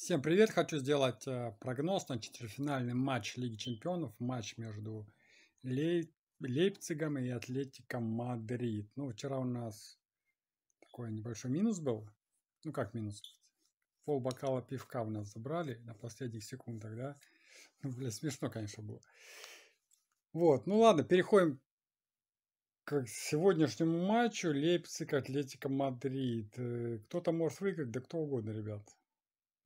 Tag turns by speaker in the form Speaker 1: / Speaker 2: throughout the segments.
Speaker 1: Всем привет! Хочу сделать э, прогноз на четвертьфинальный матч Лиги Чемпионов, матч между Лей... Лейпцигом и Атлетиком Мадрид. Ну, вчера у нас такой небольшой минус был. Ну, как минус? Пол бокала пивка у нас забрали на последних секундах, да? Ну, блин, смешно, конечно, было. Вот, ну ладно, переходим к сегодняшнему матчу Лейпциг, Атлетика, Мадрид. Э, кто-то может выиграть, да кто угодно, ребят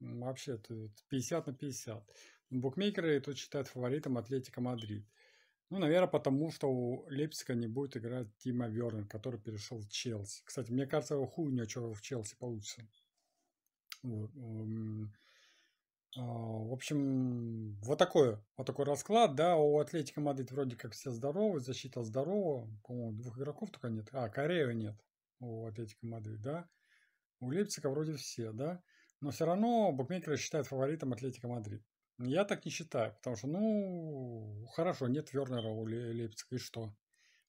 Speaker 1: вообще тут 50 на 50. Ну, букмекеры тут считают фаворитом Атлетика Мадрид. Ну, наверное, потому что у Лепсика не будет играть Тима Вернер, который перешел в Челси. Кстати, мне кажется, хуй у него чего в Челси получится. Вот. А, в общем, вот такой, вот такой расклад, да, у Атлетика Мадрид вроде как все здоровы, защита здорова, по-моему, двух игроков только нет, а, Корею нет у Атлетика Мадрид, да, у Лейпцига вроде все, да, но все равно букмекеры считают фаворитом Атлетика Мадрид. Я так не считаю, потому что, ну, хорошо, нет Вернера у Лейпцига, и что?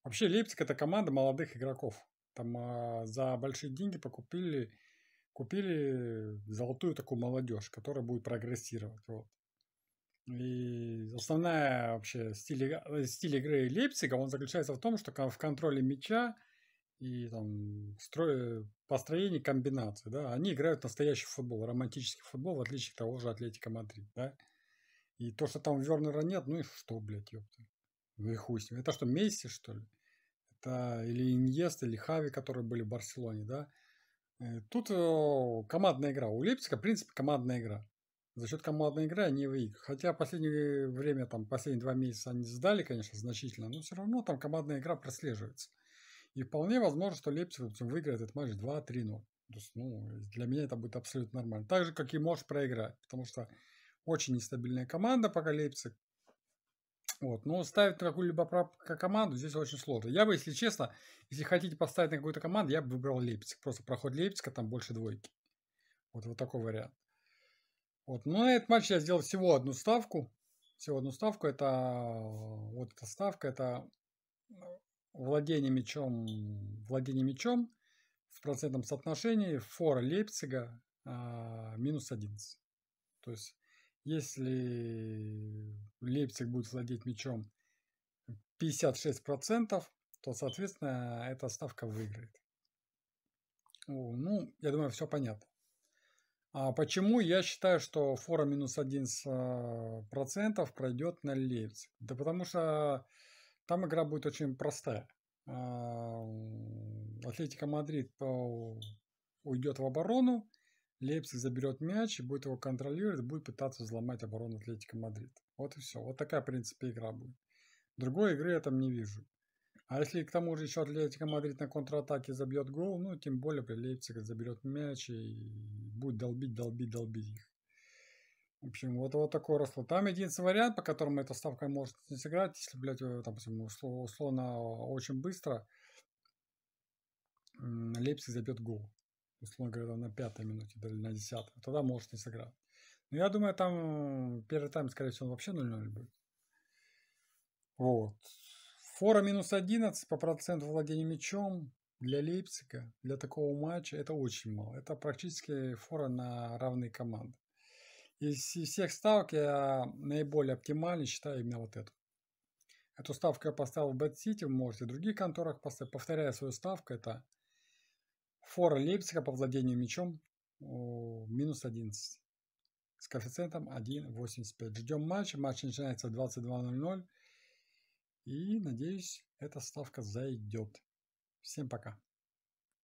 Speaker 1: Вообще, Лейпциг – это команда молодых игроков. Там а, за большие деньги покупили, купили золотую такую молодежь, которая будет прогрессировать. Вот. И основная вообще стиль, э, стиль игры Лейпцига, он заключается в том, что в контроле мяча – и там строя, построение комбинаций, да, они играют настоящий футбол, романтический футбол, в отличие от того же Атлетика Мадрид, да. И то, что там Вернера нет, ну и что, блядь, ёпта. Ну и хуй с ним. Это что, Месси, что ли? Это или Иньест, или Хави, которые были в Барселоне, да? Э, тут командная игра. У Лейпцига, в принципе, командная игра. За счет командной игры они выиграли. Хотя последнее время, там, последние два месяца они сдали, конечно, значительно, но все равно там командная игра прослеживается. И вполне возможно, что Лейпциг выиграет этот матч 2-3-0. То есть, ну, для меня это будет абсолютно нормально. Так же, как и может проиграть, потому что очень нестабильная команда пока Лейпциг. Вот, но ставить на какую-либо команду здесь очень сложно. Я бы, если честно, если хотите поставить на какую-то команду, я бы выбрал Лейпциг. Просто проход Лейпцига там больше двойки. Вот, вот такой вариант. Вот, но ну, на этот матч я сделал всего одну ставку. Всего одну ставку. Это вот эта ставка, это владение мячом, владение мячом в процентном соотношении фора Лейпцига а, минус 11. То есть, если Лейпциг будет владеть мячом 56%, то, соответственно, эта ставка выиграет. Ну, я думаю, все понятно. А почему я считаю, что фора минус 11% а, пройдет на Лейпциг? Да потому что там игра будет очень простая. А, Атлетика Мадрид уйдет в оборону, Лейпциг заберет мяч и будет его контролировать, будет пытаться взломать оборону Атлетика Мадрид. Вот и все. Вот такая, в принципе, игра будет. Другой игры я там не вижу. А если к тому же еще Атлетика Мадрид на контратаке забьет гол, ну, тем более при Лейпциге заберет мяч и будет долбить, долбить, долбить их. В общем, вот, вот такое росло. Там единственный вариант, по которому эта ставка может не сыграть, если, блядь, э, там, условно, очень быстро Лейпциг забьет гол. Условно говоря, на пятой минуте или на десятой. Тогда может не сыграть. Но я думаю, там первый тайм, скорее всего, он вообще 0-0 будет. Вот. Фора минус 11 по проценту владения мячом для Лейпцига, для такого матча, это очень мало. Это практически фора на равные команды. Из, всех ставок я наиболее оптимальный, считаю именно вот эту. Эту ставку я поставил в BetCity, вы можете в других конторах поставить. Повторяю свою ставку, это фора Лейпцига по владению мячом минус 11 с коэффициентом 1.85. Ждем матч. Матч начинается в 22.00. И надеюсь, эта ставка зайдет. Всем пока.